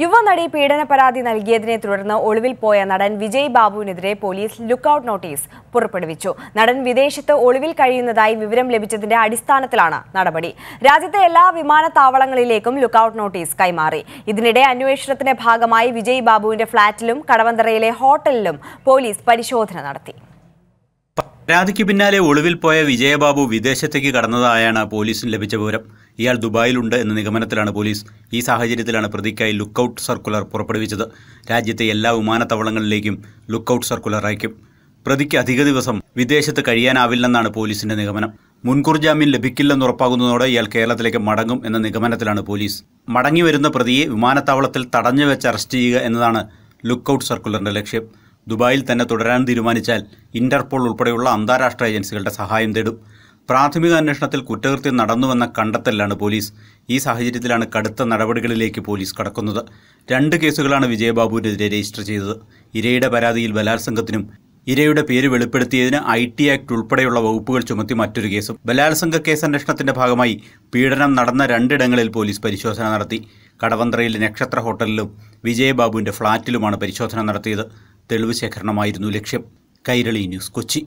യുവനടി പീഡന പരാതി നൽകിയതിനെ തുടർന്ന് ഒളിവിൽ പോയ നടൻ വിജയ് ബാബുവിനെതിരെ പോലീസ് ലുക്കൌട്ട് നോട്ടീസ് പുറപ്പെടുവിച്ചു നടൻ വിദേശത്ത് ഒളിവിൽ കഴിയുന്നതായി വിവരം ലഭിച്ചതിന്റെ അടിസ്ഥാനത്തിലാണ് നടപടി രാജ്യത്തെ എല്ലാ വിമാനത്താവളങ്ങളിലേക്കും ലുക്കൌട്ട് നോട്ടീസ് കൈമാറി ഇതിനിടെ അന്വേഷണത്തിന്റെ ഭാഗമായി വിജയ് ബാബുവിന്റെ ഫ്ളാറ്റിലും കടവന്തറയിലെ ഹോട്ടലിലും പോലീസ് പരിശോധന നടത്തി പരാതിക്ക് പിന്നാലെ ഒളിവിൽ പോയ വിജയബാബു വിദേശത്തേക്ക് കടന്നതായാണ് പോലീസിന് ലഭിച്ച വിവരം ഇയാൾ ദുബായിലുണ്ട് എന്ന നിഗമനത്തിലാണ് പോലീസ് ഈ സാഹചര്യത്തിലാണ് പ്രതിക്കായി ലുക്കൌട്ട് സർക്കുലർ പുറപ്പെടുവിച്ചത് രാജ്യത്തെ എല്ലാ വിമാനത്താവളങ്ങളിലേക്കും ലുക്കൌട്ട് സർക്കുലർ അയക്കും പ്രതിക്ക് അധിക ദിവസം വിദേശത്ത് കഴിയാനാവില്ലെന്നാണ് പോലീസിന്റെ നിഗമനം മുൻകൂർ ജാമ്യം ലഭിക്കില്ലെന്ന് ഉറപ്പാകുന്നതോടെ ഇയാൾ കേരളത്തിലേക്ക് മടങ്ങും എന്ന നിഗമനത്തിലാണ് പോലീസ് മടങ്ങി വരുന്ന പ്രതിയെ വിമാനത്താവളത്തിൽ തടഞ്ഞു വെച്ച് അറസ്റ്റ് ചെയ്യുക എന്നതാണ് ലുക്കൌട്ട് സർക്കുലറിന്റെ ലക്ഷ്യം ദുബായിൽ തന്നെ തുടരാൻ തീരുമാനിച്ചാൽ ഇന്റർപോൾ ഉൾപ്പെടെയുള്ള അന്താരാഷ്ട്ര ഏജൻസികളുടെ സഹായം തേടും പ്രാഥമിക അന്വേഷണത്തിൽ കുറ്റകൃത്യം നടന്നുവെന്ന കണ്ടെത്തലിലാണ് പോലീസ് ഈ സാഹചര്യത്തിലാണ് കടുത്ത നടപടികളിലേക്ക് പോലീസ് കടക്കുന്നത് രണ്ട് കേസുകളാണ് വിജയബാബുവിനെതിരെ രജിസ്റ്റർ ചെയ്തത് ഇരയുടെ പരാതിയിൽ ബലാത്സംഗത്തിനും ഇരയുടെ പേര് വെളിപ്പെടുത്തിയതിന് ഐ ടി ആക്ട് ഉൾപ്പെടെയുള്ള വകുപ്പുകൾ ചുമത്തി മറ്റൊരു കേസും ബലാത്സംഗ കേസ് അന്വേഷണത്തിന്റെ ഭാഗമായി പീഡനം നടന്ന രണ്ടിടങ്ങളിൽ പോലീസ് പരിശോധന നടത്തി കടവന്ത്രയിലെ നക്ഷത്ര ഹോട്ടലിലും വിജയബാബുവിന്റെ ഫ്ളാറ്റിലുമാണ് പരിശോധന നടത്തിയത് തെളിവ് ശേഖരണമായിരുന്നു ലക്ഷ്യം കൈരളി ന്യൂസ് കൊച്ചി